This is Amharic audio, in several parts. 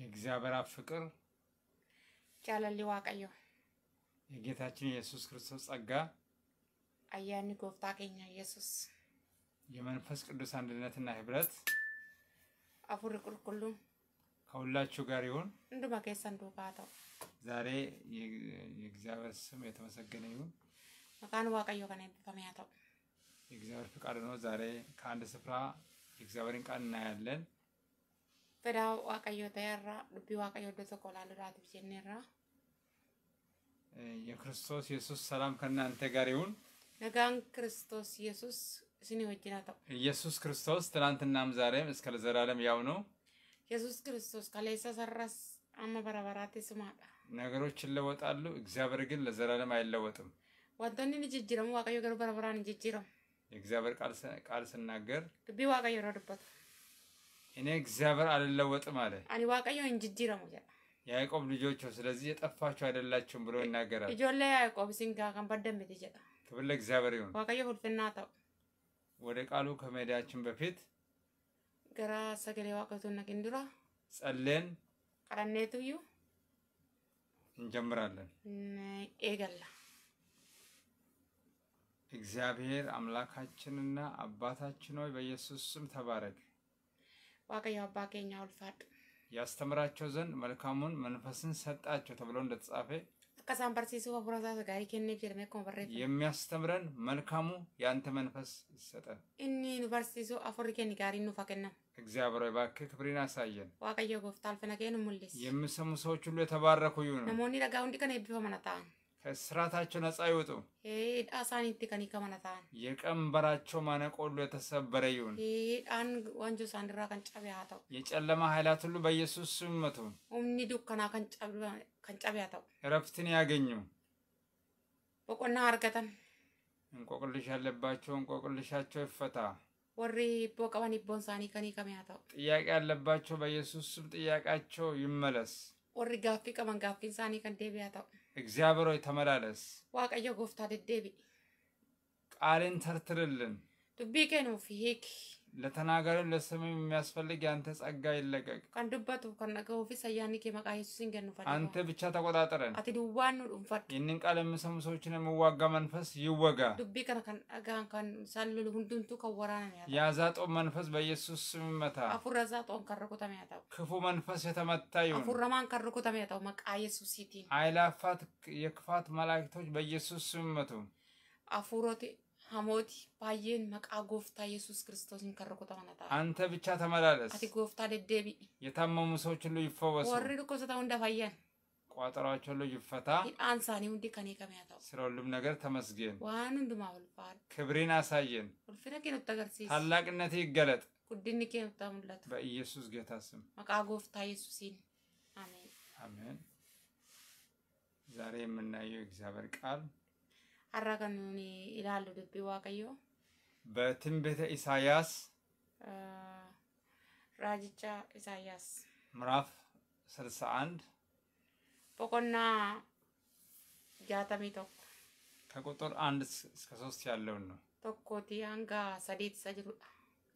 የእግዚአብሔር አብ ፍቅር ጃለሊ ዋቀዮ የጌታችን የኢየሱስ ክርስቶስ ጸጋ አያኒ ጎፍታ ኬኛ ኢየሱስ የመንፈስ ቅዱስ አንድነትና ህብረት አፉሪ ቁልቁሉ ከሁላችሁ ጋር ይሁን። እንዱ ኬሰን እንዱ ተው። ዛሬ የእግዚአብሔር ስም የተመሰገነ ይሁን። መካን ዋቀዮ ከነ ብፈሚያ ተው። የእግዚአብሔር ፍቃድ ነው። ዛሬ ከአንድ ስፍራ የእግዚአብሔርን ቃል እናያለን። fedha waaqayyoo ta'eerra dubbii waaqayyoo iddoo tokko ilaaluudhaatiif jenneerra. የክርስቶስ ኢየሱስ ሰላም ከእናንተ ጋር ይሁን። ነጋን ክርስቶስ ኢየሱስ ስኒ ወጅና ተው ኢየሱስ ክርስቶስ ትናንትናም ዛሬም እስከ ለዘላለም ያው ነው። ኢየሱስ ክርስቶስ ከሌሰ ሰራስ አመ በረበራቴ ስማዳ ነገሮች ይለወጣሉ፣ እግዚአብሔር ግን ለዘላለም አይለወጥም። ዋንቶኒ ንጅጅረሙ ዋቀዮ ገሩ በረበራን ንጅጅረም የእግዚአብሔር ቃል ስናገር ልቢ ዋቀዮ ረድበት እኔ እግዚአብሔር አልለወጥም አለ። አኒ ዋቀዮ እንጅዲ ረሙ ያዕቆብ ልጆች ስለዚህ የጠፋችሁ አይደላችሁም ብሎ ይናገራል። እጆለ ያዕቆብ ሲንጋ ከንበደምት ይጀጣ ክብር ለእግዚአብሔር ይሁን። ዋቀዮ ሁልፍና ተው ወደ ቃሉ ከመሄዳችን በፊት ገራ ሰገሌ ዋቀቱ ነግንዱራ ጸሌን ዩ እንጀምራለን። ኤገላ እግዚአብሔር አምላካችንና አባታችን ሆይ በኢየሱስ ስም ተባረክ። ዋቅያው አባ ገኛ ውልፋድ ያስተምራቸው ዘንድ መልካሙን መንፈስን ሰጣቸው ተብሎ እንደተጻፈ አቀሳም በርሲሱ ጋሪ የሚያስተምረን መልካሙ የአንተ መንፈስ ይሰጠን። እኒ ዩኒቨርሲቲሱ አፉሪ እግዚአብሔር እባክህ አሳየን። ዋቀየ ሙልስ የሚሰሙ ሰዎች ሁሉ የተባረኩ ይሁኑ። ነሞኒ ከነ ይብፈ ከስራታቸው ነፃ ይውጡ። ዳሳኒት ከኒከመነ የቀንበራቸው ማነቆ ሁሉ የተሰበረ ይሁን። ዳን ወንጆ ሳንድራ ከንጫቤ ሀተው የጨለማ ኃይላት ሁሉ በኢየሱስ ስም መቱ። ኦምኒ ዱከና ከንጫቤ ሀተው እረፍትን ያገኙ። በቆና አርገተን እንቆቅልሽ ያለባቸው እንቆቅልሻቸው ይፈታ። ወሪ ቦቀባን ቦንሳኒ ከኒ ሀተው ጥያቄ ያለባቸው በኢየሱስ ስም ጥያቄያቸው ይመለስ። ወሪ ጋፊ ቀመን ጋፊ ሳኒ ከንዴቤ ሀተው እግዚአብሔር ሆይ ተመላለስ። ዋቀየ ጎፍታ ደደቢ ቃልን ተርትርልን ዱቤ ገኑ ፊሄክ ለተናጋሪው ለስም የሚያስፈልግ የአንተ ጸጋ ይለቀቅ። ቀንዱበቱ ከነገ ኦፊስ አያኒ ኬመቃ ኢየሱስን ገንፋ አንተ ብቻ ተቆጣጠረን። አቲ ዱዋኑ ዱንፋት ይህንን ቃል የምሰሙ ሰዎችን የምዋጋ መንፈስ ይወጋ። ዱቢ ከነ ከንጋን ከን ሳሉል ሁንዱንቱ ከወራ ያዛጦ መንፈስ በኢየሱስ ስም ይመታ። አፉራ ዛጦን ከርኩ ተመያታ ክፉ መንፈስ የተመታ ይሁን። አፉራማን ከርኩ ተመያታው መቃ ኢየሱስ ሲቲ አይላፋት የክፋት መላእክቶች በኢየሱስ ስም ይመቱ። አፉሮቴ ሐሞቲ ባየን መቃ ጎፍታ ኢየሱስ ክርስቶስ ከርኩ ተመነታ አንተ ብቻ ተመላለስ አቲ ጎፍታ ደደቢ የታመሙ ሰዎች ሁሉ ይፈወሱ ወሪ ድኮሰታ ሁንዳ ፋያን ቋጠሯቸው ሁሉ ይፈታ አንሳኒ ሁንዲ ከኔ ከሚያታው ስለ ሁሉም ነገር ተመስገን ዋን ሁንዱማ ወልፋል ክብሬን አሳየን ወልፍነ ኬን ተገርሲ ታላቅነት ይገለጥ ቁድን ኬን ተሙላት በኢየሱስ ጌታ ስም መቃ ጎፍታ ኢየሱስን አሜን አሜን ዛሬ የምናየው እግዚአብሔር ቃል አራገኑን ይላሉ ዱቢ ዋቀዮ በትንቢተ ኢሳያስ ራጅጫ ኢሳያስ ምዕራፍ 61 ቦቆና ጃተሚ ቶኮ ከቁጥር አንድ እስከ ሶስት ያለውን ነው። ቶኮቲ አንጋ ሰዴት ሰጅሩዳ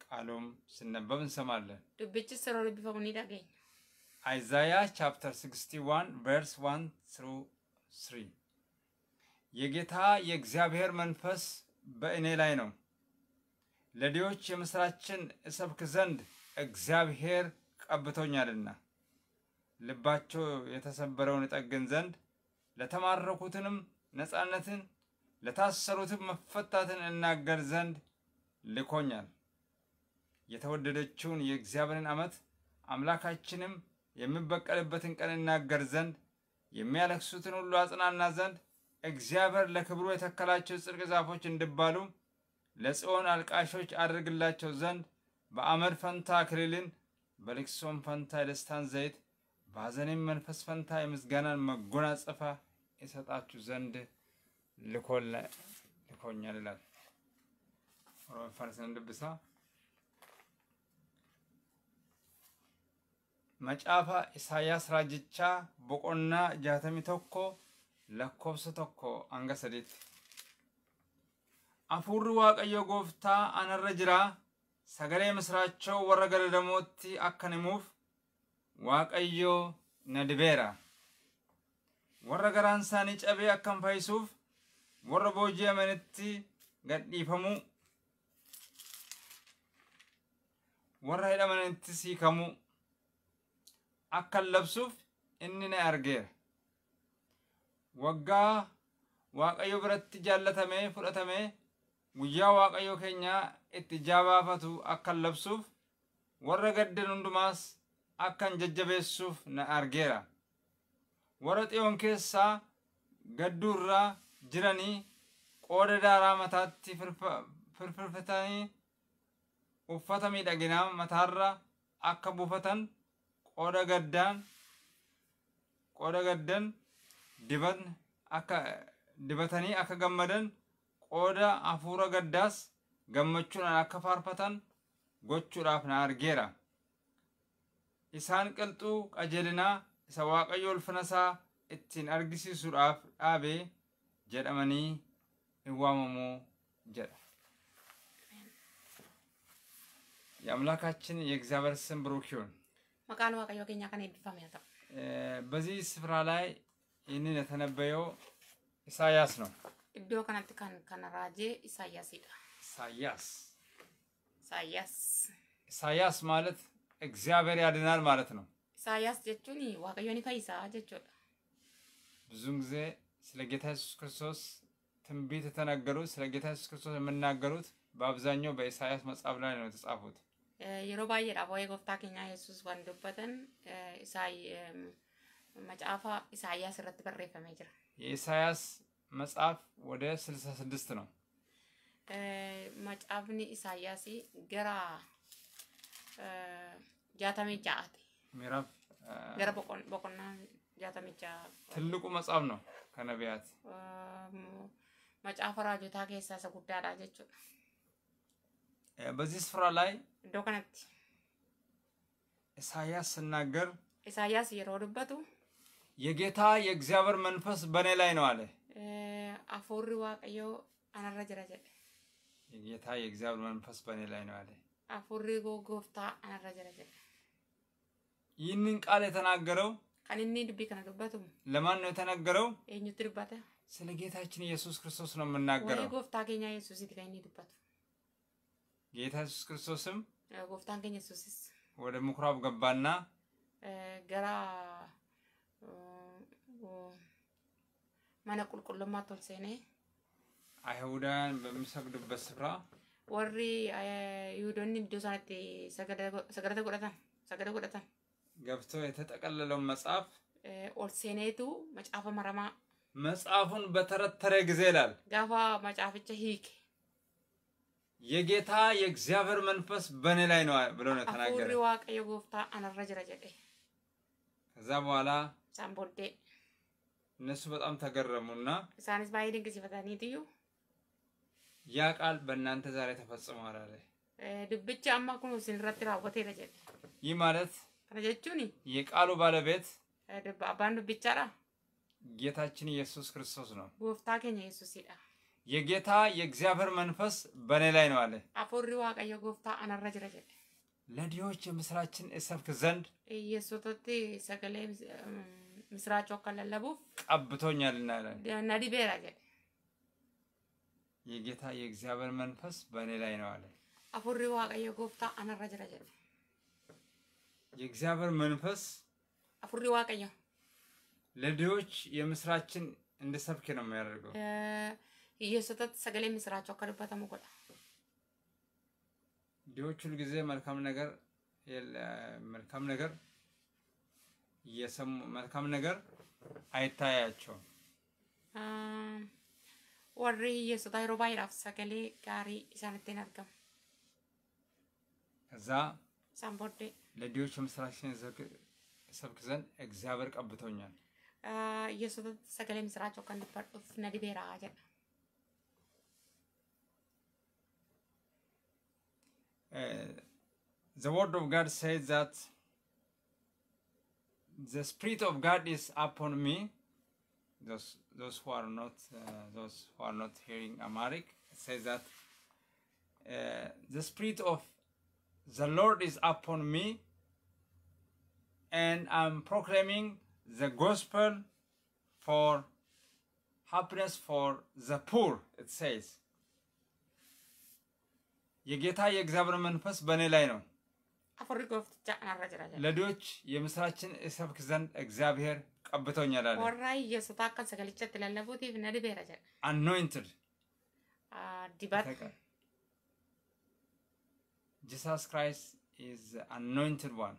ቃሉም ስነበብ እንሰማለን። ዱብችስ ስሮ ዱቢፈሙኒ ዳገኝ Isaiah chapter 61 verse ዋን ። through 3 የጌታ የእግዚአብሔር መንፈስ በእኔ ላይ ነው፣ ለድሆች የምሥራችን እሰብክ ዘንድ እግዚአብሔር ቀብቶኛልና፣ ልባቸው የተሰበረውን እጠግን ዘንድ፣ ለተማረኩትንም ነፃነትን፣ ለታሰሩትም መፈታትን እናገር ዘንድ ልኮኛል። የተወደደችውን የእግዚአብሔርን ዓመት አምላካችንም የሚበቀልበትን ቀን እናገር ዘንድ የሚያለክሱትን ሁሉ አጽናና ዘንድ እግዚአብሔር ለክብሩ የተከላቸው ጽድቅ ዛፎች እንዲባሉ ለጽዮን አልቃሾች አድርግላቸው ዘንድ በአመድ ፈንታ አክሊልን፣ በልቅሶም ፈንታ የደስታን ዘይት፣ በሐዘኔም መንፈስ ፈንታ የምስጋናን መጎናጸፋ የሰጣችሁ ዘንድ ልኮኛል ይላል። መጫፋ ኢሳያስ ራጅቻ ቦቆና ጃተሚ lakkoofsa tokko hanga sadiitti. Afuurri Waaqayyo gooftaa anarra jiraa sagalee misraachoo warra gadadamootti akka himuuf Waaqayyo na dibeera. Warra garaan isaanii cabee akkan fayyisuuf warra booji'amanitti gadhiifamuu warra hidhamanitti siikamu akkan labsuuf inni na argeera. waggaa waaqayyo biratti jaallatamee fudhatamee guyyaa waaqayyo keenyaa itti jaabaafatu akkan labsuuf warra gaddan hundumaas akkan jajjabeessuuf na argeera warra xiyoon keessaa gadduurraa jiranii qooda daaraa mataatti firfirfatanii uffata miidhaginaa mataarra akka buufatan qooda qooda gaddan dibatni akka dibatanii akka gammadan qooda hafuura gaddaas gammachuudhaan akka faarfatan gochuudhaaf na argeera. Isaan qilxuu qajeelinaa isa waaqayyo ulfina isaa ittiin argisiisuudhaaf dhaabee jedhamanii hin waamamuu jedha። የአምላካችን የእግዚአብሔር ስም ብሩክ ይሁን። መቃን ዋቀዮ ከኛ ከኔ በዚህ ስፍራ ላይ ይህንን የተነበየው ኢሳያስ ነው። Iddoo kanatti kan kana raajee ኢሳያስ ኢሳያስ ኢሳያስ ማለት እግዚአብሔር ያድናል ማለት ነው። ኢሳያስ ጀቹን ዋቀዮን ፈይሳ ጀቹዳ ብዙን ጊዜ ስለ ጌታ ኢየሱስ ክርስቶስ ትንቢት የተነገሩት ስለ ጌታ ኢየሱስ ክርስቶስ የምናገሩት በአብዛኛው በኢሳያስ መጽሐፍ ላይ ነው የተጻፉት። የሮ ባየዳ ቦዬ ኬኛ ኢየሱስ ወንዱበትን ኢሳይ መጫፋ ኢሳያስ ረት በሬ የኢሳያስ መጽሐፍ ወደ ስልሳ ስድስት ነው። መጽሐፍኒ ኢሳያስ ገራ ጃተሜጃ አት ገራ በቆና ጃተሜጃ ትልቁ መጽሐፍ ነው ከነቢያት መጽሐፈ ራጆታ ኬሳ ሰ ጉዳዳ በዚህ ስፍራ ላይ ዶከነት ኢሳያስ ስናገር ኢሳያስ የሮዱበቱ የጌታ የእግዚአብሔር መንፈስ በእኔ ላይ ነው አለ። አፎሪ ዋቀዮ አናረ የጌታ የእግዚአብሔር መንፈስ በእኔ ላይ ነው አለ። አፎሪ ጎጎፍታ አናረ ይህንን ቃል የተናገረው ከንኒ ድቢ ከነገበቱ ለማን ነው የተናገረው? ኙት ድባተ ስለ ጌታችን ኢየሱስ ክርስቶስ ነው የምናገረው። ጎፍታ ገኛ ኢየሱስ ከኒ ድባቱ ጌታ ኢየሱስ ክርስቶስም ጎፍታን ኬኛ ኢየሱስ ወደ ምኩራብ ገባና ገራ mana qulqullummaa tol seenee. Ayihudaan በሚሰግዱበት ስፍራ warri Yihudoonni iddoo sanatti sagadata godhatan sagada godhatan ገብቶ የተጠቀለለውን መጽሐፍ ol seeneetu macaafa maramaa መጽሐፉን በተረተረ ጊዜ ይላል ጋፋ መጽሐፍቻ ሂክ የጌታ የእግዚአብሔር መንፈስ በእኔ ላይ ነው ብሎ ነው ተናገረ። አፉሪ ዋቀ የጎፍታ አነረ ጅረ ጀዴ ከዛ በኋላ ሳምቦዴ እነሱ በጣም ተገረሙና ባይድ ባይ ድንግሲፈታኒ ትዩ ያ ቃል በእናንተ ዛሬ ተፈጽሟል አለ። ድብቻ አማኩ ነው ሲንረት ራወቴ ለጀል ይህ ማለት ከነጀቹኒ የቃሉ ባለቤት አባን ዱብቻራ ጌታችን ኢየሱስ ክርስቶስ ነው። ወፍታ ኬኛ ኢየሱስ ይዳ የጌታ የእግዚአብሔር መንፈስ በእኔ ላይ ነው አለ። አፎሪ ዋቀየ ጎፍታ አነረ ረጀት ጀል ለድሆች የምስራችን እሰብክ ዘንድ ኢየሱስ ተቴ ሰገለ ምስራቸው ከለለቡ ቀብቶኛልና ነዲቤር አለ የጌታ የእግዚአብሔር መንፈስ በእኔ ላይ ነው አለ። አፉሪ ዋቀየ ጎፍታ አነራ ጅራ የእግዚአብሔር መንፈስ አፉሪ ዋቀየ ለድሆች የምስራችን እንድሰብክ ነው የሚያደርገው። እየሰጠት ሰገሌ ምስራቸው ከልበተ ሙቆዳ ድሆች ሁልጊዜ መልካም ነገር መልካም ነገር የሰሙ መልካም ነገር አይታያቸውም። ወሪ እየሱታ ሮባይ ይራፍ ሰገሌ ጋሪ ኢሳንቴን አርገም እዛ ሳምቦዴ ለዲዎች ምስራችን ሰብክ ዘንድ እግዚአብሔር ቀብቶኛል። እየሱታ ሰገሌ ምስራቸው ፍ ነዲቤራ ጀዳ The word of God says that the spirit of God is upon me. Those those who are not uh, those who are not hearing Amharic says that uh, the spirit of the Lord is upon me, and I'm proclaiming the gospel for happiness for the poor. It says. የጌታ የእግዚአብሔር መንፈስ በእኔ ላይ ነው ለድሆች የምስራችን እሰብክ ዘንድ እግዚአብሔር ቀብቶኛል አለ። ወራይ ኢየሱስ አከ ሰገልቸት ለለቡት ይብነ ድቤረ ጀ አኖይንትድ ዲባት ጂሰስ ክራይስት ኢዝ አኖይንትድ ዋን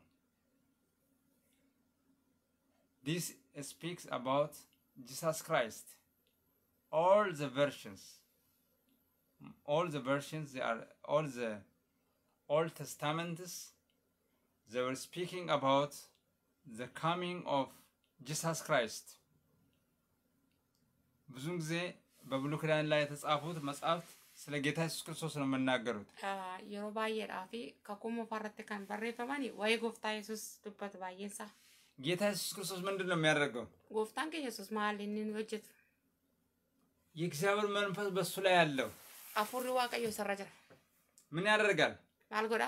ዲስ ስፒክስ አባውት ጂሰስ ክራይስት ኦል ዘ ቨርሽንስ ኦል ዘ ቨርሽንስ ኦል ዘ ኦልድ ተስታመንትስ they were speaking about the coming of Jesus Christ. ብዙን ጊዜ በብሉይ ኪዳን ላይ የተጻፉት መጽሐፍት ስለ ጌታ ኢየሱስ ክርስቶስ ነው የምናገሩት። የሮ ባየ ዳፊ ከኩሞ ፈረት ከን ወይ ጎፍታ ኢየሱስ ዱበት ባየንሳ ጌታ ኢየሱስ ክርስቶስ ምንድን ነው የሚያደርገው? ጎፍታን ከኢየሱስ መሀል ወጀት የእግዚአብሔር መንፈስ በሱ ላይ ያለው አፉሪ ምን ያደርጋል? ማልጎዳ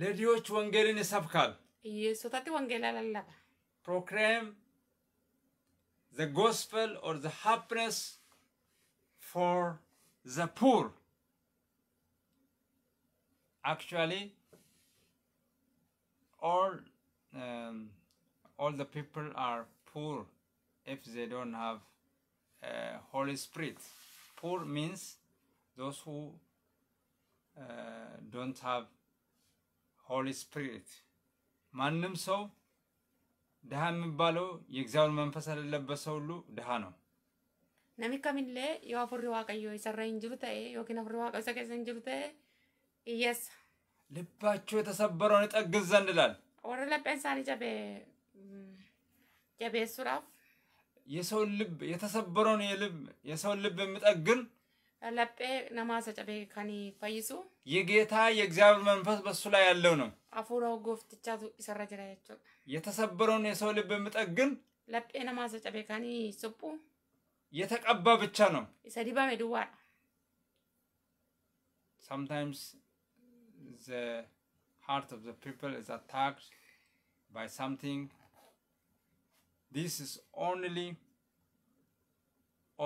ለድሆች ወንጌልን ይሰብካል። ኢየሱሳት ወንጌል አላላባ ፕሮክሌም ዘ ጎስፐል ኦር ዘ ሃፕነስ ፎር ዘ ፑር አክቹዋሊ ኦል ኦል ዘ ፒፕል አር ፑር if they don't have uh, Holy Spirit. Poor means those who uh, don't have ሆሊ ስፒሪት። ማንም ሰው ድሃ የሚባለው የእግዚአብሔር መንፈስ የሌለበት ሰው ሁሉ ድሃ ነው። namni kamillee yoo afurri waaqayyoo isarra hin jiru ta'e yookiin afurri ልባቸው የተሰበረውን ይጠግን ዘንድ ይላል። ወረ ለጴን ሳኒ ጀቤ የሰውን ልብ የተሰበረውን የልብ የሰውን ልብ የሚጠግን ለጴ ነማሰ ጨቤ ከኒ ፈይሱ የጌታ የእግዚአብሔር መንፈስ በእሱ ላይ ያለው ነው። አፉሮ ጎፍትቻቱ ይሰራ ጅራ የተሰበረውን የሰው ልብ የምጠግን ለጴ ነማሰ ጨቤ ከኒ ስቡ የተቀባ ብቻ ነው። ሰዲባ ሜድዋ sometimes the heart of the people is attacked by something this is only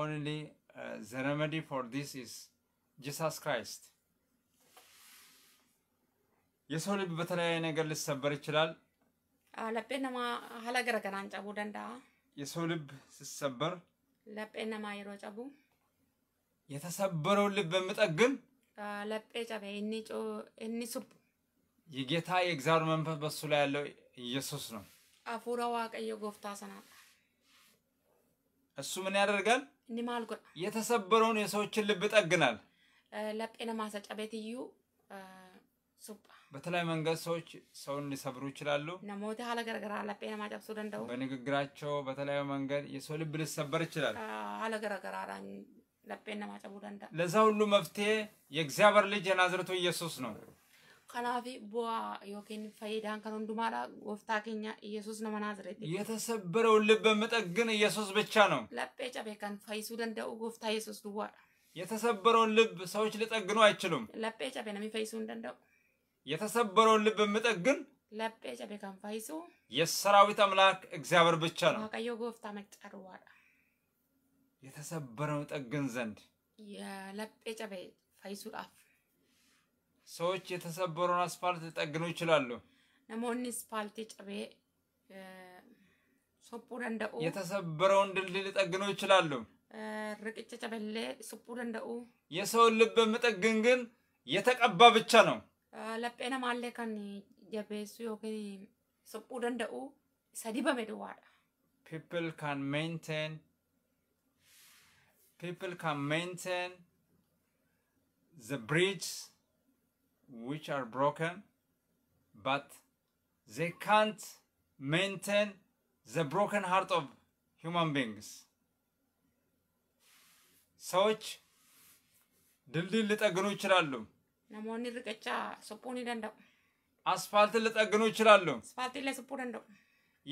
only uh, the remedy for this is Jesus Christ. የሰው ልብ በተለያየ ነገር ሊሰበር ይችላል። uh, ለጴነማ ሀለገረገናን ጨቡ ደንዳ የሰው ልብ ሲሰበር ለጴነማ የሮ ጨቡ የተሰበረውን ልብ የሚጠግን uh, ለጴ ጨቤ እኒ ሱብ የጌታ የእግዚአብሔር መንፈስ በሱ ላይ ያለው ኢየሱስ ነው። አፉረ ዋቀየ ጎፍታ ሰናጣ እሱ ምን ያደርጋል? የተሰበረውን የሰዎችን ልብ ይጠግናል። በተለያዩ መንገድ ሰዎች ሰውን ሊሰብሩ ይችላሉ። በንግግራቸው በተለያዩ መንገድ የሰው ልብ ሊሰበር ይችላል። ለዛ ሁሉ መፍትሄ የእግዚአብሔር ልጅ የናዝረቱ ኢየሱስ ነው። ከናፊ ቡዋ ዮኬን ፈይዳን ከንዱማዳ ወፍታ ኬኛ ኢየሱስ ነው ናዝሬት የተሰበረውን ልብ መጠግን ኢየሱስ ብቻ ነው። ለጴ ጨቤ ከን ፈይሱ ወፍታ ኢየሱስ ዱዋ የተሰበረውን ልብ ሰዎች ሊጠግኑ አይችሉም። ለጴ ጨቤ ነው የሚፈይሱ እንደንደው ልብ መጠግን ለጴ ጨቤ ፈይሱ የሰራዊት አምላክ እግዚአብሔር ብቻ ነው። ቀዮ ጎፍታ መጨርዋ የተሰበረው ጠግን ዘንድ የለጴ ጨቤ ፈይሱ ላፍ ሰዎች የተሰበረውን አስፋልት ሊጠግኑ ይችላሉ። ለመሆን ስፓልቲ ጨቤ ሶፑ ደንደኡ የተሰበረውን ድልድል ሊጠግኑ ይችላሉ። ርቅጭ ጨበሌ ሱፑ ደንደኡ የሰውን ልብ የምጠግን ግን የተቀባ ብቻ ነው። ለጴ ነማሌ ከን ጀቤሱ ዮኪን ሱፑ ደንደኡ ሰዲበ በሜድዋዳ ፒፕል ካን ሜንቴን ፒፕል ካን ሜንቴን ዘ ብሪጅስ which are broken but they can't maintain the broken heart of human beings ሰዎች ድልድይ ሊጠግኑ ይችላሉ namoonni riqichaa suphuu ni danda'u asfaaltii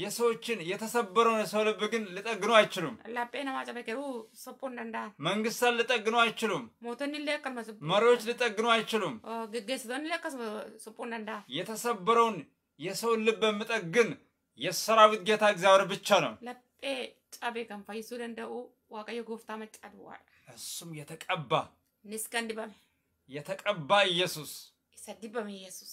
የሰዎችን የተሰበረውን የሰው ልብ ግን ሊጠግኑ አይችሉም። መንግስታት ሊጠግኑ አይችሉም። መሪዎች ሊጠግኑ አይችሉም። የተሰበረውን የሰውን ልብ የሚጠግን የሰራዊት ጌታ እግዚአብሔር ብቻ ነው። ጨቤ ከን ፈይሱ ደንደው ዋቀዮ ጎፍታ መጫድ ዋል እሱም የተቀባ ንስከንድበም የተቀባ ኢየሱስ ኢሰድበም ኢየሱስ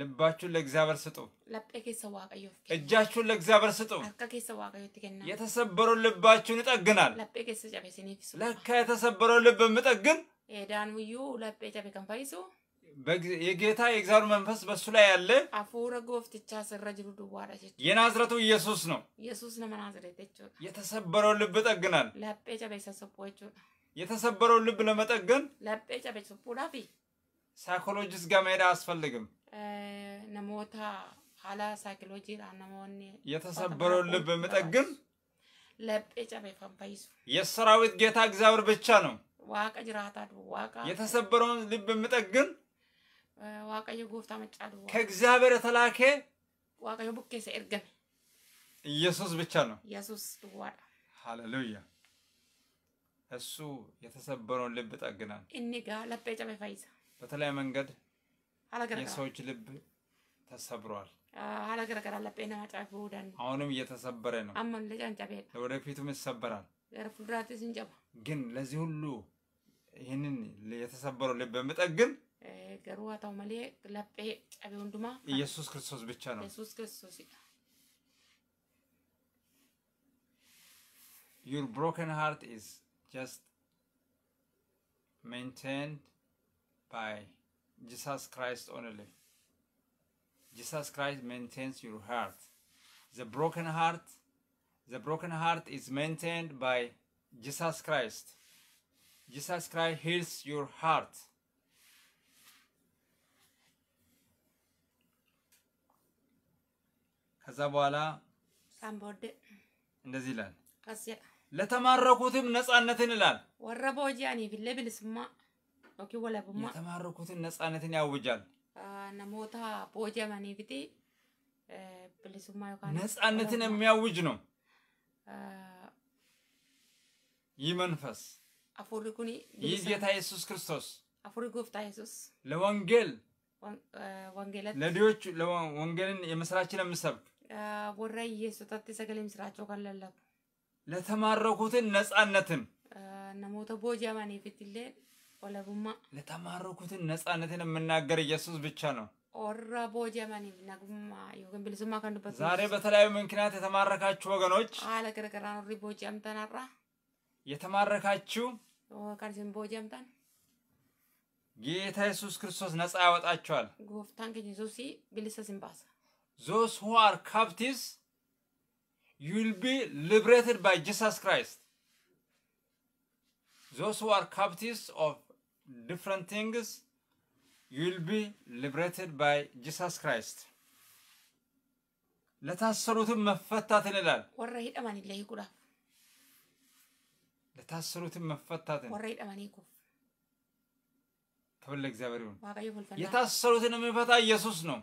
ልባችሁን ለእግዚአብሔር ስጡ። እጃችሁን ለእግዚአብሔር ስጡ። የተሰበረው ልባችሁን ይጠግናል። ለካ የተሰበረው ልብ የምጠግን የጌታ የእግዚአብሔር መንፈስ በእሱ ላይ ያለ አፉረ ጎፍትቻ ስረ ጅሩ ድዋዳ የናዝረቱ ኢየሱስ ነው። ኢየሱስ ነመ ናዝሬት የተሰበረው ልብ ጠግናል። ለጴ ጨቤሰ ሰቦ የተሰበረው ልብ ለመጠገን ለጴ ጨቤ ሰቦ ሳይኮሎጂስት ጋር መሄድ አያስፈልግም። namoota haala saayikilojiidhaan namoonni የተሰበረውን ልብ የምጠግን laphee cabe kan የሰራዊት ጌታ እግዚአብሔር ብቻ ነው። ዋቀ ጅራታ ዱ የተሰበረውን ልብ የምጠግን ዋቀዮ ጎፍታ መጫ ከእግዚአብሔር የተላከ ዋቀዮ ቡኬሰ ኤርገሜ ኢየሱስ ብቻ ነው። ኢየሱስ ድዋዳ ሃሌሉያ። እሱ የተሰበረውን ልብ ጠግናል። እኒ ጋ ለጴ ጨበ ፈይዛ በተለያየ መንገድ የሰዎች ልብ ተሰብሯል። አሁንም እየተሰበረ ነው፣ ወደፊቱም ይሰበራል። ግን ለዚህ ሁሉ ይህንን የተሰበረው ልብ በመጠግን ኢየሱስ ክርስቶስ ብቻ ነው። Your broken heart is just maintained by Jesus Christ only. Jesus Christ maintains your heart. The broken heart, the broken heart is maintained by Jesus Christ. Jesus Christ heals your heart. ከዛ በኋላ እንደዚህ ይላል ለተማረኩትም ነጻነትን ይላል ወረቦጂያኒ ፊለብልስማ ኦኪ ወለቡማ የተማረኩትን ነጻነትን ያውጃል namoota boojamaniifiti ብልሱማ yookaan ነጻነትን የሚያውጅ ነው። ይህ መንፈስ አፉሪ ይህ ጌታ ኢየሱስ ክርስቶስ አፉሪ ጎፍታ ኢየሱስ ለወንጌል ወንጌለት ለዲዎች ወንጌልን የምስራችን የምሰብክ ወረ ኢየሱስታት ሰገሌ ምስራቸው ካለለብ ለተማረኩትን ነጻነትን namoota booji'amaniifittillee ኦለቡማ ለተማረኩትን ነፃነትን የምናገር ኢየሱስ ብቻ ነው። ኦረቦ ጀመኒ ነጉማ ዮግን ብልዝማ ከንዱበት ዛሬ በተለያዩ ምክንያት የተማረካችሁ ወገኖች አለ ገረገራ ሪቦ ጀምተናራ የተማረካችሁ ከርሲን ቦ ጀምተን ጌታ ኢየሱስ ክርስቶስ ነፃ ያወጣቸዋል። ጎፍታን ከኝ ዞሲ ብልሰ ሲምባሳ ዞስ ሁ አር ካፕቲቭስ ዩ ቢ ሊብሬትድ ባይ ጂሰስ ክራይስት ዞስ ሁ አር ካፕቲቭስ ኦፍ different things, you will be liberated by Jesus Christ. ለታሰሩትም መፈታትን ይላል። ወረ ሂደማን ለይ ጉዳ ለታሰሩትም መፈታትን ወረ ሂደማን ይኩፍ ክብር ለእግዚአብሔር ይሁን። የታሰሩትን የሚፈታ ኢየሱስ ነው።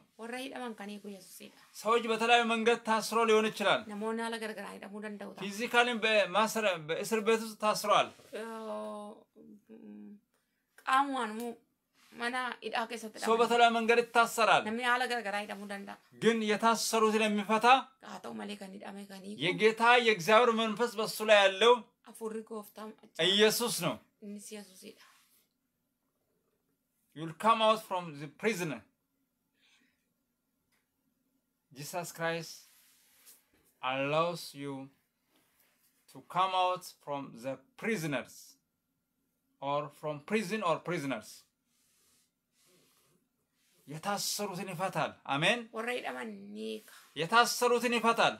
ሰዎች በተለያዩ መንገድ ታስሮ ሊሆን ይችላል። ፊዚካሊም በእስር ቤት ውስጥ ታስረዋል። ሰው በተራ መንገድ ይታሰራል። ግን የታሰሩትን የሚፈታ የጌታ የእግዚአብሔር መንፈስ በሱ ላይ ያለው ኢየሱስ ነው። You'll come out from the prisoner. Jesus Christ allows you to come out from the prisoners. or from prison or prisoners የታሰሩትን ይፈታል። አሜን። የታሰሩትን ይፈታል።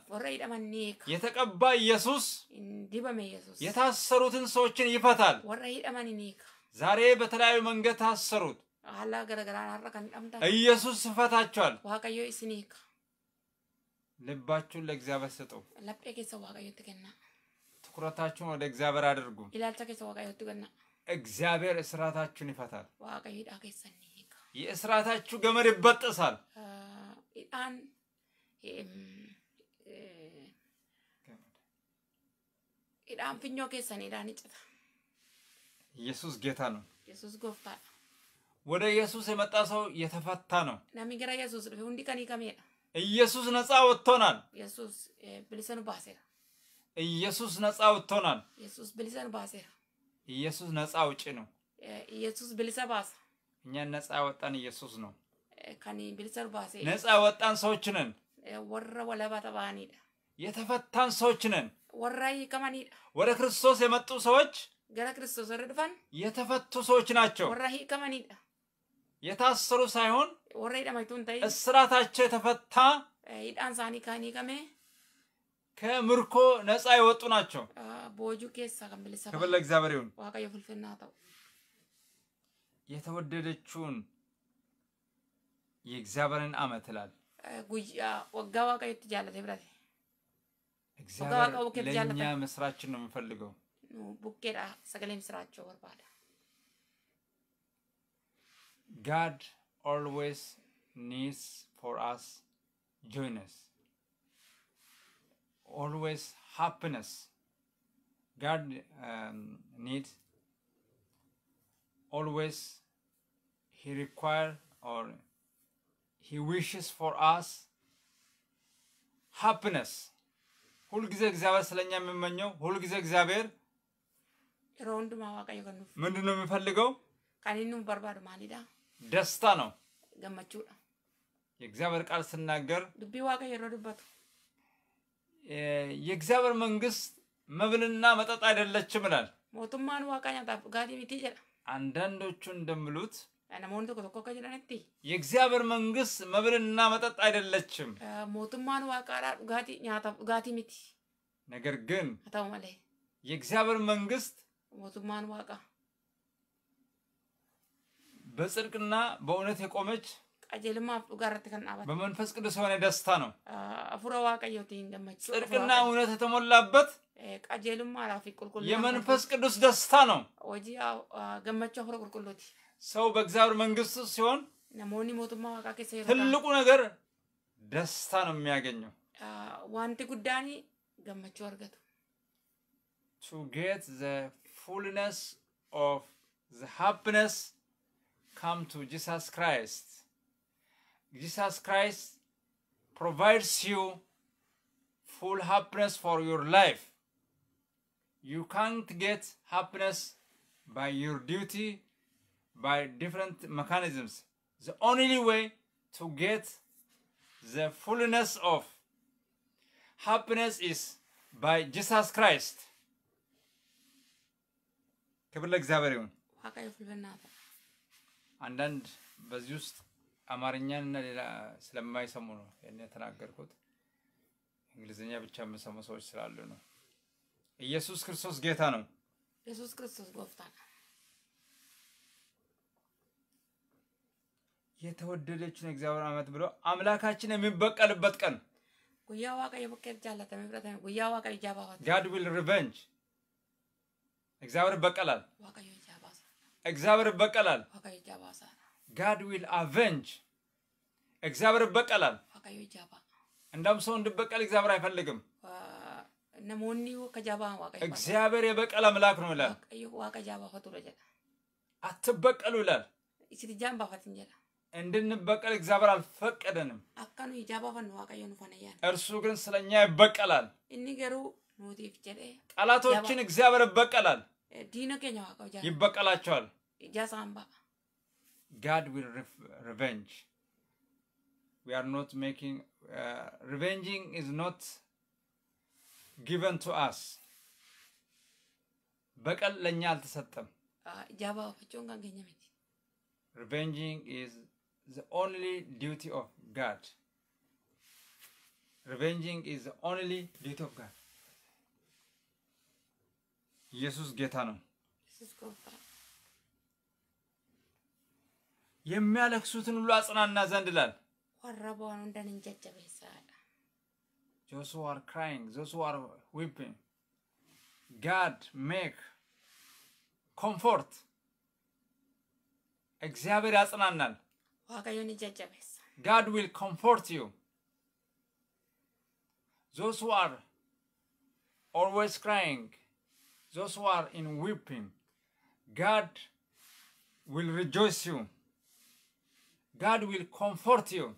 የተቀባ ኢየሱስ የታሰሩትን ሰዎችን ይፈታል። ዛሬ በተለያዩ መንገድ ታሰሩት። ኢየሱስ ፈታቸዋል። ልባችሁን ለእግዚአብሔር ስጡ። ትኩረታችሁን ወደ እግዚአብሔር አድርጉ። እግዚአብሔር እስራታችሁን ይፈታል። የእስራታችሁ ገመድ ይበጠሳል። ፍኞ ኬሰን ይጭታ ኢየሱስ ጌታ ነው። ኢየሱስ ጎፍታ ነው። ወደ ኢየሱስ የመጣ ሰው የተፈታ ነው። ናሚገራ ኢየሱስ ሁንዲ ከኒ ከሜዳ ኢየሱስ ነፃ ወጥቶናል። ኢየሱስ ብልሰኑ ባሴራ ኢየሱስ ነፃ ወጥቶናል። ኢየሱስ ብልሰኑ ባሴራ ኢየሱስ ነፃ አውጪ ነው። ኢየሱስ ብልሰባስ እኛ ነፃ ያወጣን ኢየሱስ ነው። ከኒ ብልሰባስ ነፃ ያወጣን ሰዎች ነን። ወረ ወለባ ተባኒ የተፈታን ሰዎች ነን። ወራይ ከማኒ ወደ ክርስቶስ የመጡ ሰዎች ገረ ክርስቶስ ረድፋን የተፈቱ ሰዎች ናቸው። ወራይ ከማኒ የታሰሩ ሳይሆን ወራይ ይደማይቱን ታይ እስራታቸው የተፈታ ይዳን ሳኒ ካኒ ከሜ ከምርኮ ነፃ የወጡ ናቸው። ቦጁ ኬሳ ከምልሰ ክብር ለእግዚአብሔር ይሁን። ተው የተወደደችውን የእግዚአብሔርን አመት ይላል ወጋ ህብረት ለእኛ ምስራችን ነው የምፈልገው ቡቄዳ ሰገሌ ምስራቸው በርባዳ God always always happiness. God um, needs always He require or He wishes for us happiness ሁልጊዜ እግዚአብሔር ስለኛ የሚመኘው ሁልጊዜ እግዚአብሔር ምንድን ነው የሚፈልገው? ደስታ ነው። የእግዚአብሔር ቃል ስናገር የእግዚአብሔር መንግስት መብልና መጠጥ አይደለችም ይላል። ሞቱማን ዋቃኛ ጋት ሚቲ ይችላል። አንዳንዶቹ እንደምሉት የእግዚአብሔር መንግስት መብልና መጠጥ አይደለችም። ሞቱማን ዋቃላ ዱጋቲ nyaataaf dhugaatii miti ነገር ግን ሀታው የእግዚአብሔር መንግስት ሞቱማን ዋቃ በጽድቅና በእውነት የቆመች ቀጀልማ dhugaarratti kan dhaabate በመንፈስ ቅዱስ የሆነ ደስታ ነው። አፉረ ዋቀዮቲን ገመች ጽድቅና እውነት የተሞላበት ቀጀልማ ላፊ ቁልቁል የመንፈስ ቅዱስ ደስታ ነው። ወጂ ገመቻ አፉረ ቁልቁሎት ሰው በእግዚአብሔር መንግስት ሲሆን ነሞኒ ሞቱማ ዋቃ ኬሰ ትልቁ ነገር ደስታ ነው የሚያገኘው። ዋንቲ ጉዳኒ ገመቹ አርገቱ ቱ ጌት ዘ ፉልነስ ኦፍ ዘ ሃፕነስ ካም ቱ ጂሳስ ክራይስት Jesus Christ provides you full happiness for your life. You can't get happiness by your duty, by different mechanisms. The only way to get the fullness of happiness is by Jesus Christ. ክብር ለእግዚአብሔር ይሁን። then, but just. አማርኛን እና ሌላ ስለማይሰሙ ነው ያን የተናገርኩት። እንግሊዝኛ ብቻ የምሰሙ ሰዎች ስላሉ ነው። ኢየሱስ ክርስቶስ ጌታ ነው። ኢየሱስ ክርስቶስ ጎፍታ ነው። የተወደደችን እግዚአብሔር ዓመት ብሎ አምላካችን የሚበቀልበት ቀን ጉያ ዋቀ የበቀልቻለት ምፍረት ጉያ ዋቀ ይጃባዋት ጋድ ዊል ሪቨንጅ እግዚአብሔር ይበቀላል። እግዚአብሔር ይበቀላል። ጋድ ዊል አቨንጅ እግዚአብሔር ይበቀላል። እንደውም ሰው እንዲበቀል እግዚአብሔር አይፈልግም። እግዚአብሔር የበቀል አምላክ ነው ይላል። አትበቀሉ ይላል። እንድንበቀል እግዚአብሔር አልፈቀደንም። እርሱ ግን ስለኛ ይበቀላል። ጠላቶችን እግዚአብሔር ይበቀላል፣ ይበቀላቸዋል። God will revenge. We are not making, uh, revenging is not given to us. Uh, revenging is the only duty of God. Revenging is the only duty of God. Jesus getano those who are crying, those who are weeping. God make comfort. እግዚአብሔር ያጽናናል። ዋጋዩን ይጀጀበ God will comfort you. Those who are always crying, those who are in weeping, God will rejoice you. God will comfort you.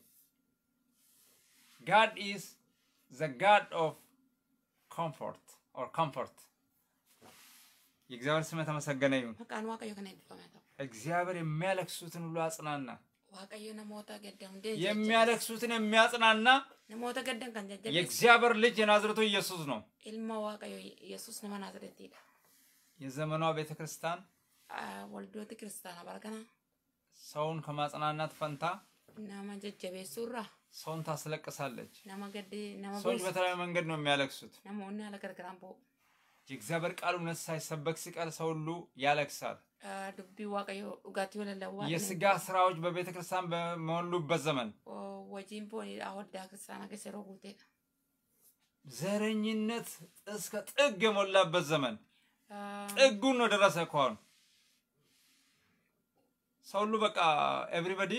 God is the God of comfort or comfort. የእግዚአብሔር ስም የተመሰገነ ይሁን። እግዚአብሔር የሚያለቅሱትን ሁሉ አጽናና። የሚያለቅሱትን የሚያጽናና የእግዚአብሔር ልጅ የናዝሬቱ ኢየሱስ ነው። የዘመኗ ቤተ ክርስቲያን ወልዶት ክርስቲያን ሰውን ከማጽናናት ፈንታ ሰውን ታስለቅሳለች። ሰዎች በተለያዩ መንገድ ነው የሚያለቅሱት። የእግዚአብሔር ቃል እውነት ሳይሰበክ ሲቀር ሰው ሁሉ ያለቅሳል። የስጋ ስራዎች በቤተ ክርስቲያን በሞሉበት ዘመን ዘረኝነት እስከ ጥግ የሞላበት ዘመን ጥጉን ነው ደረሰ እኮ ሰው ሁሉ በቃ ኤቭሪበዲ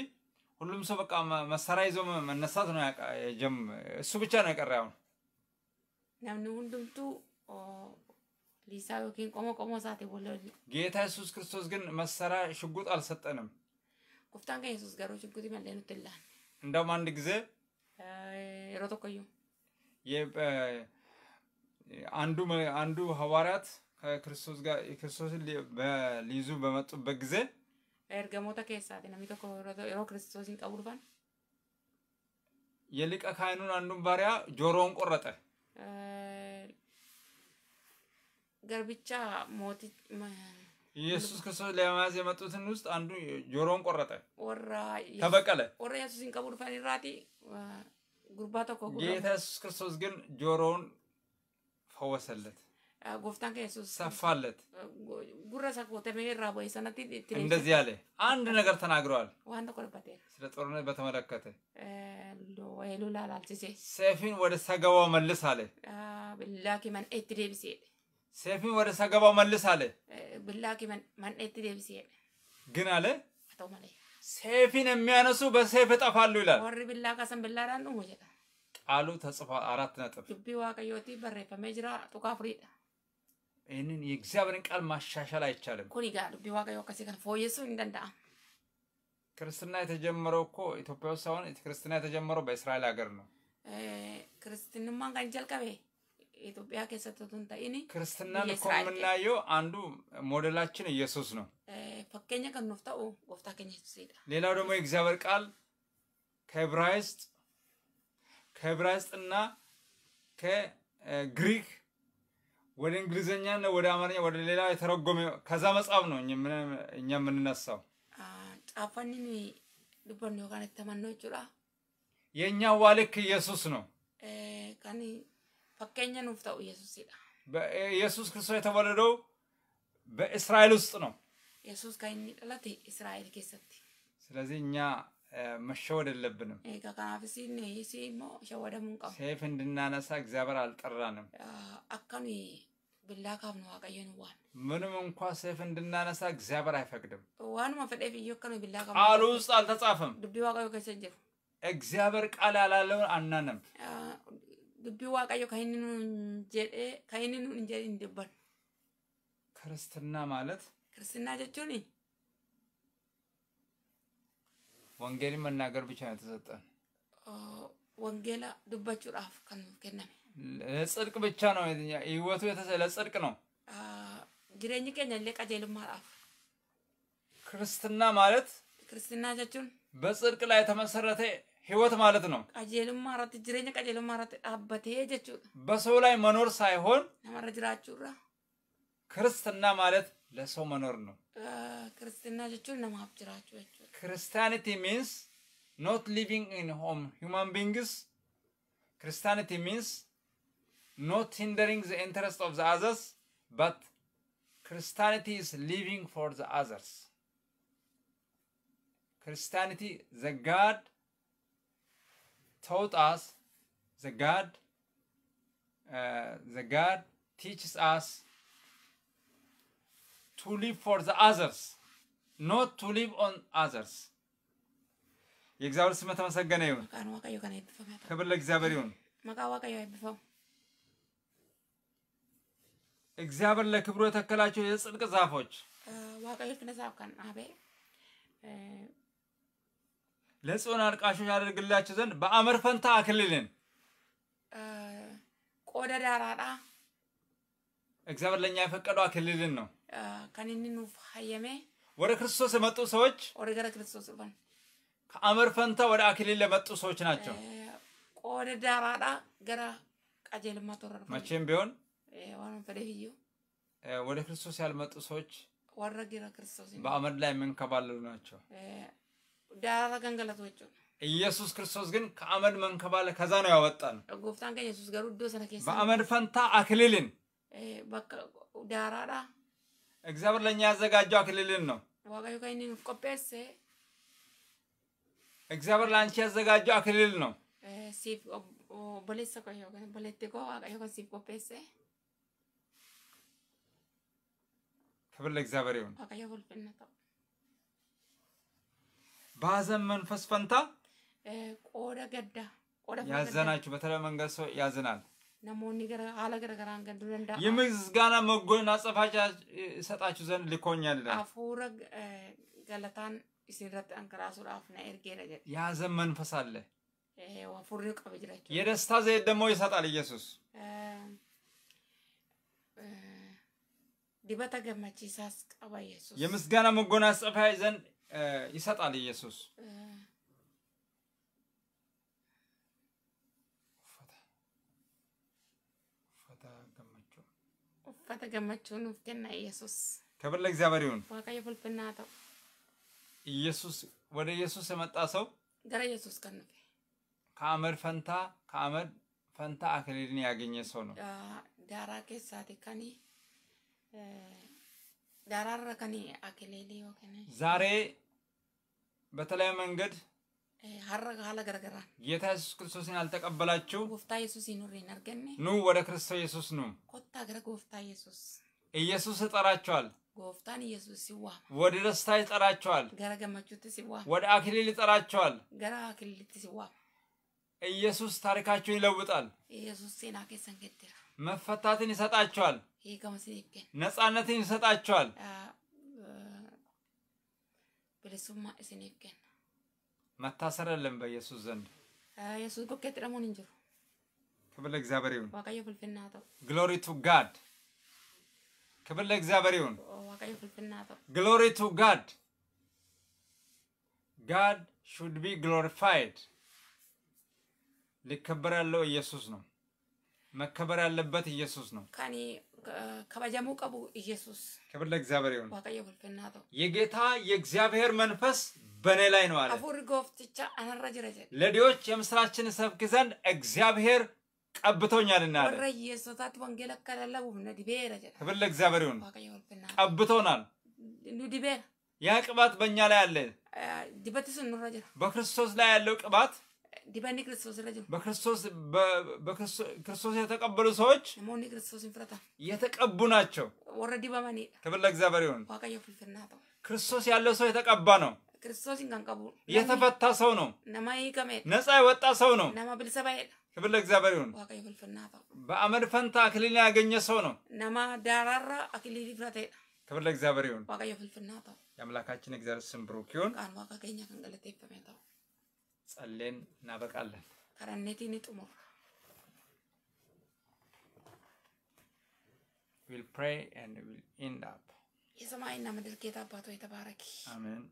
ሁሉም ሰው በቃ መሳሪያ ይዞ መነሳት ነው ጀም እሱ ብቻ ነው የቀረ። አሁን ናምን ሁንዱምቱ ሊሳ ዮኪን ቆሞ ቆሞ ሳት ቦለኒ ጌታ ኢየሱስ ክርስቶስ ግን መሳሪያ ሽጉጥ አልሰጠንም። ኩፍታን ጉፍታን ከኢየሱስ ጋር ሽጉጥ ይመለኑት ይላል። እንደውም አንድ ጊዜ ሮቶ ቆዩ አንዱ አንዱ ሐዋርያት ከክርስቶስ ጋር ክርስቶስን ሊይዙ በመጡበት ጊዜ ergamoota keessaati namni tokko yeroo kiristoosiin qabu dhufan. Yeliqa kaayinuu naannoo bariyaa jooroon qorrata. Garbicha mooti. Yesuus ኢየሱስ ክርስቶስ ለመያዝ የመጡትን ውስጥ አንዱ ጆሮውን ቆረጠ፣ ተበቀለ። ወራ ኢየሱስን ቀቡ ዱፋን ይራቲ ጉርባ ተኮ ጌታ ኢየሱስ ክርስቶስ ግን ጆሮውን ፈወሰለት። ጎፍታን ከኢየሱስ ሰፋለት ጉረሳ ኮተሜ ራ ወይ ሰነቲ እንደዚህ አለ። አንድ ነገር ተናግረዋል። ዋን ተቆርበቴ ስለ ጦርነት በተመለከተ ሉላ ላልሲሴ ሰይፊን ወደ ሰገባው መልስ አለ። ብላኪ መን ኤት ዴብሲ ሰይፊን ወደ ሰገባው መልስ አለ። ብላኪ መን ኤት ዴብሲ ግን አለ አቶ ማለ ሰይፊን የሚያነሱ በሰይፍ እጠፋሉ ይላል። ወሪ ብላ ከሰን ብላ ራን ነው ቃሉ ተጽፏል። አራት ነጥብ ዱቢ ዋቀዮቲ በሬፈሜ ጅራ ጡቃ ይህንን የእግዚአብሔርን ቃል ማሻሻል አይቻልም። ኩኒ ጋር ቢዋጋ ወቀሴ ከን ፎየሱ እንደንዳ ክርስትና የተጀመረው እኮ ኢትዮጵያ ውስጥ ሳይሆን ክርስትና የተጀመረው በእስራኤል ሀገር ነው። ክርስትንማን ከን ጀልቀቤ ኢትዮጵያ ከሰተቱን ታይኒ ክርስትናን እኮ የምናየው አንዱ ሞዴላችን ኢየሱስ ነው። ፈከኛ ከን ኑፍታኡ ጎፍታ ከኛ ኢየሱስ ሌላው ደግሞ የእግዚአብሔር ቃል ከዕብራይስጥ ከዕብራይስጥና ከግሪክ ወደ እንግሊዝኛ እንግሊዝኛና ወደ አማርኛ ወደ ሌላ የተረጎመ ከዛ መጽሐፍ ነው እኛ የምንነሳው። ጫፋኒኒ ዱበን ጋር ተማኖ ጁራ የእኛ ዋልክ ኢየሱስ ነው። ከኒ ፈቀኛ ኑፍታው ኢየሱስ ይላ ኢየሱስ ክርስቶስ የተወለደው በእስራኤል ውስጥ ነው። ኢየሱስ ከኒ ጥላት እስራኤል ከሰት ስለዚህ እኛ መሸወድ የለብንም። ሴፍ እንድናነሳ እግዚአብሔር አልጠራንም። አካኑ ብላካፍ ነው ዋቀየን ዋን ምንም እንኳ ሴፍ እንድናነሳ እግዚአብሔር አይፈቅድም። ዋን ማፈደፍ እየከኑ ቃሉ ውስጥ አልተጻፈም። እግዚአብሔር ቃል ያላለውን አናነም። ከይንኑ ከይንኑ ክርስትና ማለት ክርስትና ጀቹኒ ወንጌልን መናገር ብቻ ነው የተሰጠን። ወንጌላ ዱባችሁዳፍ ከን ከነም ለጽድቅ ብቻ ነው ህይወቱ ለጽድቅ ነው። ጅሬኝ ኬኛ ሌ ማራፍ ክርስትና ማለት ክርስትና ጀቹን በጽድቅ ላይ የተመሰረተ ህይወት ማለት ነው። ቀጀልማ ረት ጅሬኛ ቀጀልማ ረት ዳበቴ ጀቹ በሰው ላይ መኖር ሳይሆን ነመረ ጅራቹራ ክርስትና ማለት ለሰው መኖር ነው። ክርስትና ጀቹን ነማፍ ጅራቹ ጀቹ ክርስቲያኒቲ ሚንስ ኖት ሊቪንግ ኢን ሆም ሂውማን ቢንግስ ክርስቲያኒቲ ሚንስ ኖት ሂንደሪንግ ዘ ኢንተረስት ኦፍ ዘ አዘርስ በት ክርስቲያኒቲ ኢዝ ሊቪንግ ፎር ዘ አዘርስ ክርስቲያኒቲ ዘ ጋድ taught us the God uh, the God teaches us to live for the others not to live on others የእግዚአብሔር ስም ተመሰገነ ይሁን ክብር ለእግዚአብሔር ይሁን እግዚአብሔር ለክብሩ የተከላቸው የጽድቅ ዛፎች ለጽዮን አልቃሾች ያደርግላቸው ዘንድ በአመር ፈንታ አክልልን ቆደ ዳራዳ እግዚአብሔር ለእኛ የፈቀደው አክልልን ነው kan inni nuuf hayyame ወደ ክርስቶስ የመጡ ሰዎች ወደ ገረ ክርስቶስ ፋን ከአመር ፈንታ ወደ አክሊል ለመጡ ሰዎች ናቸው። ቆደ ዳራዳ ገራ ቀጀልማ ተወረር መቼም ቢሆን ወደ ክርስቶስ ያልመጡ ሰዎች ወረ ገረ ክርስቶስ በአመድ ላይ የሚንከባለሉ ናቸው። ዳራዳ ገንገለቶቹ ኢየሱስ ክርስቶስ ግን ከአመድ መንከባለ ከዛ ነው ያወጣን። ጎፍታን ከኢየሱስ ገሩ ዶ ሰነ በአመድ ፈንታ አክሊልን ዳራዳ እግዚአብሔር ለእኛ ያዘጋጀው አክሊልን ነው። እግዚአብሔር ለአንቺ ያዘጋጀው አክሊል ነው። ክብር ለእግዚአብሔር ይሁን። በሀዘን መንፈስ ፈንታ ቆደ ገዳ ያዘናችሁ በተለይ መንገድ ሰው ያዝናል። የምስጋና መጎናጸፊያ ሰጣችሁ ዘንድ ልኮኛል። አፉረ ገለታን ሲረጥ አንከራሱ ላፍና ኤርጌ ነገር ያዘ መንፈስ አለ። ወፉሪ ቀብጅላችሁ የደስታ ዘይት ደግሞ ይሰጣል ኢየሱስ ዲበተ ገመች ሳስቀባ ኢየሱስ የምስጋና መጎናጸፊያ ዘንድ ይሰጣል ኢየሱስ uffata gammachuu nuuf ክብር ለእግዚአብሔር ይሁን። ዋቀዮ ፍልፍና ተው ኢየሱስ ወደ ኢየሱስ የመጣ ሰው ገረ ኢየሱስ ከን ከአመድ ፈንታ ከአመድ ፈንታ አክሊልን ያገኘ ሰው ነው። ዳራ ኬሳቲ ከኒ ዳራረ ከኒ አክሊሊ ዛሬ በተለያየ መንገድ ጌታ ኢየሱስ ክርስቶስን ያልተቀበላችሁ ኑ ወደ ክርስቶስ ኢየሱስ ኑ። ኢየሱስ ጎፍታን ኢየሱስ ሲዋ ወደ ደስታ ይጠራችኋል። ገረ ገመቹት ሲዋ ወደ አክሊል ይጠራችኋል። ገረ ሲዋ ኢየሱስ ታሪካችሁን ይለውጣል። ኢየሱስ ሴና መፈታትን ይሰጣችኋል። ነፃነትን ይሰጣችኋል። ብልሱማ መታሰር የለም በኢየሱስ ዘንድ ኢየሱስ ጎኬ ጥረሙን እንጅሩ ክብር ለእግዚአብሔር ይሁን። ዋቀዮ ፍልፍና ተው ግሎሪ ቱ ጋድ ክብር ለእግዚአብሔር ይሁን። ዋቀዮ ፍልፍና ተው ግሎሪ ቱ ጋድ ጋድ ሹድ ቢ ግሎሪፋይድ ሊከበር ያለው ኢየሱስ ነው። መከበር ያለበት ኢየሱስ ነው። ካኒ ከበጀሙ ቀቡ ኢየሱስ ክብር ለእግዚአብሔር ይሁን። ዋቀዮ ፍልፍና ተው የጌታ የእግዚአብሔር መንፈስ በእኔ ላይ ነው አለ። ለዲዎች የምስራችን ሰብክ ዘንድ እግዚአብሔር ቀብቶኛልና አለ። ክብር ለእግዚአብሔር ይሁን። ቀብቶናል። ያ ቅባት በእኛ ላይ አለ። በክርስቶስ ላይ ያለው ቅባት ዲበኒ ክርስቶስ የተቀበሉ ሰዎች የተቀቡ ናቸው። ክብር ለእግዚአብሔር ይሁን። ክርስቶስ ያለው ሰው የተቀባ ነው። ክርስቶስን ከንቀቡ የተፈታ ሰው ነው። ነማ ይቀሜ ነፃ የወጣ ሰው ነው። ነማ ብልሰባይል ክብር ለእግዚአብሔር ይሁን። በአመድ ፈንታ አክሊል ያገኘ ሰው ነው። ነማ ዳራራ አክሊል ፍረቴ ክብር ለእግዚአብሔር ይሁን። የአምላካችን እግዚአብሔር ስም ብሩክ ይሁን። ዋቀ ገኛ ጸሌን እናበቃለን። ከረኔቲን ጥሙር will pray and will end up የሰማይና ምድር ጌታ አባቶ የተባረክ አሜን።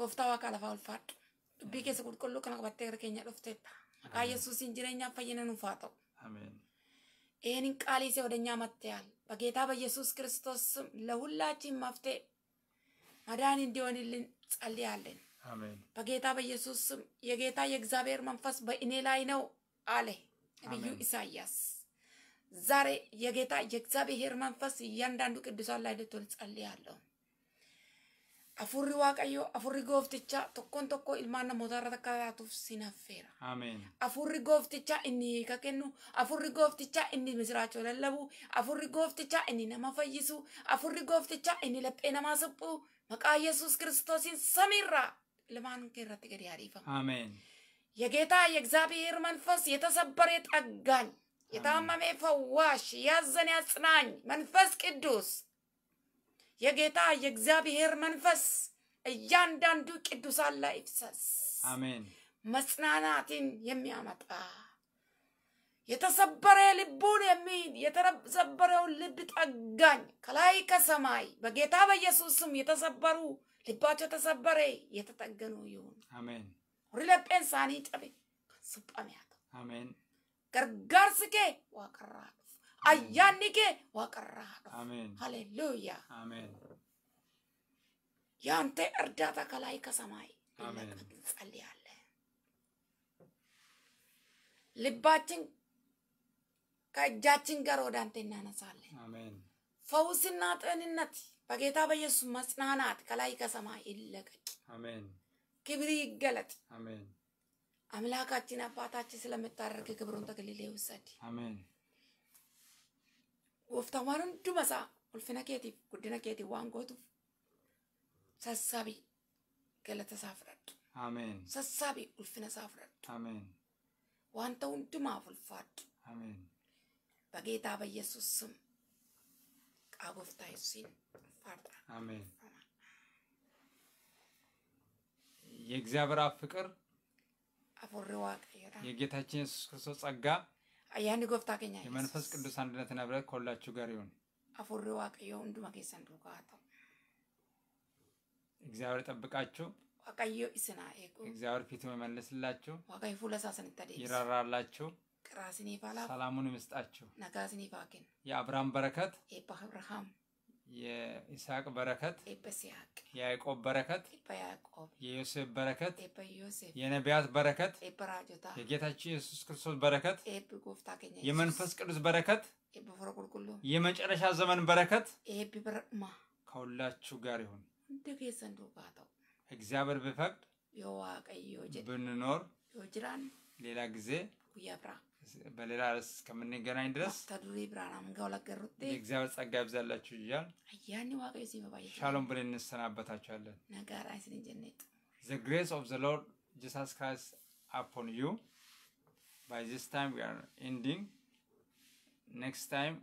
gooftaa waaqaa lafaa ulfaadhu dubbii keessa qulqulluu kana qabattee gara keenya dhufteetta maqaa yesuusiin jireenyaaf fayyina nuuf haa ta'u ይህንን ቃል ይዘ ወደኛ መጥተያል። በጌታ በኢየሱስ ክርስቶስም ለሁላችን መፍትሄ መዳን እንዲሆንልን ጸልያለን። በጌታ በኢየሱስ ስም የጌታ የእግዚአብሔር መንፈስ በእኔ ላይ ነው አለ ነቢዩ ኢሳያስ። ዛሬ የጌታ የእግዚአብሔር መንፈስ እያንዳንዱ ቅዱሳን ላይ ልትሆን ጸልያለሁ። afurri waaqayyoo afurri gooftichaa tokkoon tokko ilmaan namootarra takka taatuuf sin affeera. Afurri gooftichaa inni hiika kennu afurri gooftichaa inni misiraachoo lallabu afurri gooftichaa inni nama fayyisu afurri gooftichaa inni laphee namaa suphu maqaa yesuus kiristoosiin samiirraa ilmaan kee irratti gadi ariifama. የጌታ የእግዚአብሔር መንፈስ የተሰበረ ጠጋኝ፣ የታመመ ፈዋሽ፣ ያዘነ አጽናኝ manfas qidduus. የጌታ የእግዚአብሔር መንፈስ እያንዳንዱ ቅዱሳን ላይ ይፍሰስ። አሜን። መጽናናትን የሚያመጣ የተሰበረ ልቡን የሚል የተሰበረውን ልብ ጠጋኝ ከላይ ከሰማይ በጌታ በኢየሱስም የተሰበሩ ልባቸው የተሰበረ የተጠገኑ ይሁን። አሜን። ሪለጴን ሳኒ ጨቤ ሱጳሚያቶ አሜን። ገርጋር ስኬ ayyaanni kee waaqarraa ያንተ እርዳታ ከላይ ከሰማይ እንጸልያለን። ልባችን ከእጃችን ጋር ወደ አንተ እናነሳለን። ፈውስና ጤንነት በጌታ በኢየሱስ መጽናናት ከላይ ከሰማይ ይለቀቅ። ክብር ይገለጥ። አምላካችን አባታችን ስለምታደርግ ክብሩን ጠቅልል ይውሰድ። አሜን። gooftaan waan hunduma isaa ulfina keetiif guddina keetiif waan gootuuf sassaabii galata isaa fudhadhu. Ameen. Sassaabii ulfina isaa fudhadhu. Ameen. Wanta hundumaaf ulfaadhu. Ameen. Bageetaa bayyeessus sim ቃል ጎፍታ ይሲን ፈርጣ አሜን። የእግዚአብሔር አብ ፍቅር አፎሬዋ የጌታችን ኢየሱስ ክርስቶስ ጸጋ ayyaanni gooftaa keenya የመንፈስ ቅዱስ አንድነት ህብረት ከሁላችሁ ጋር ይሁን። አፉሪ ዋቀዮ እንዱማ ኬሰን ዱካ እግዚአብሔር ጠብቃችሁ ዋቀዮ ኢስና ኤቁ እግዚአብሔር ፊቱ መመልስላችሁ ዋቀይ ፉለሳ ስንተደ ይራራላችሁ። ቅራስኒ ፋላ ሰላሙን ይመስጣችሁ። ነጋስኒ ፋኪን የአብርሃም በረከት ኤባ አብርሃም የኢስሐቅ በረከት የያዕቆብ በረከት የዮሴፍ በረከት የነቢያት በረከት የጌታችን ኢየሱስ ክርስቶስ በረከት የመንፈስ ቅዱስ በረከት የመጨረሻ ዘመን በረከት ከሁላችሁ ጋር ይሁን። እግዚአብሔር ቢፈቅድ ብንኖር ሌላ ጊዜ በሌላ ርዕስ እስከምንገናኝ ድረስ ተዱሪ ብርሃናም ጋውላ ገሩቴ የእግዚአብሔር ጸጋ ይብዛላችሁ እያል ያኔ ዋቀዮ ሲበባይ ሻሎም ብለን እንሰናበታችኋለን። ነገር አይስን ጀነጥ The grace of the Lord Jesus Christ upon you. By this time we are ending. Next time,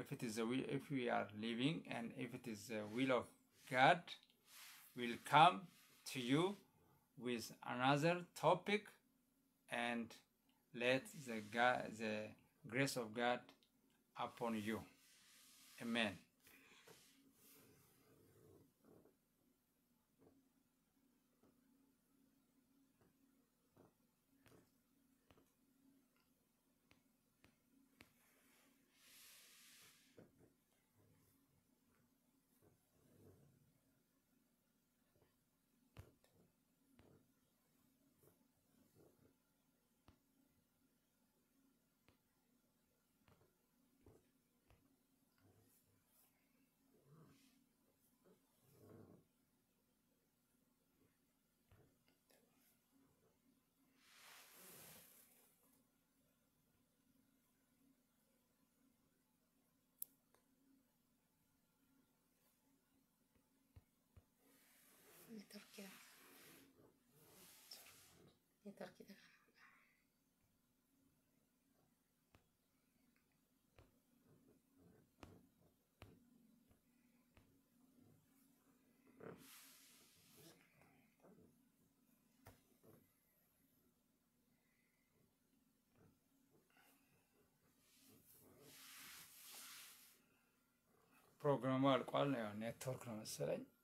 if it is the will, if we are living and if it is the will of God, will come to you with another topic and let the, God, the grace of God upon you. Amen. Programmar kvalitet och nätverk när man